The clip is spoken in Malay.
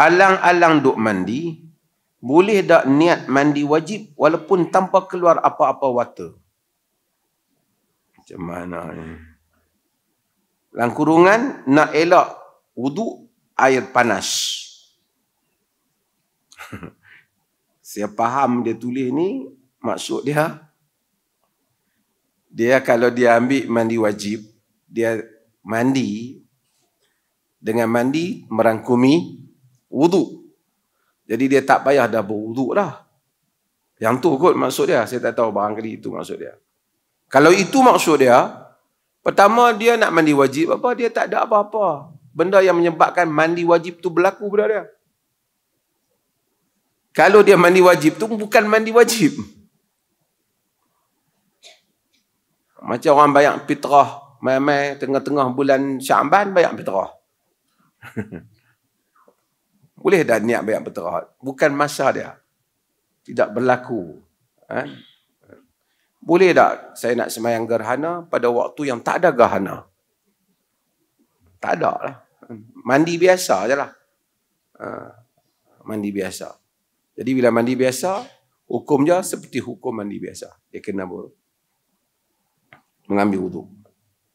alang-alang duk mandi, boleh tak niat mandi wajib walaupun tanpa keluar apa-apa water? Macam mana ni? Langkurungan nak elak wuduk air panas. Saya faham dia tulis ni, maksud dia, dia kalau dia ambil mandi wajib, dia mandi, dengan mandi merangkumi Wudu, Jadi dia tak payah dah berwuduk dah. Yang tu kot maksud dia. Saya tak tahu barangkali itu maksud dia. Kalau itu maksud dia, pertama dia nak mandi wajib apa, dia tak ada apa-apa. Benda yang menyebabkan mandi wajib tu berlaku pada dia. Kalau dia mandi wajib tu bukan mandi wajib. Macam orang bayang pitrah, main-main tengah-tengah bulan Syamban bayang pitrah. Boleh dah niat banyak berterahat. Bukan masa dia. Tidak berlaku. Ha? Boleh tak saya nak semayang gerhana pada waktu yang tak ada gerhana? Tak ada lah. Mandi biasa je lah. Ha. Mandi biasa. Jadi bila mandi biasa, hukum je seperti hukum mandi biasa. Dia kena mengambil hukum.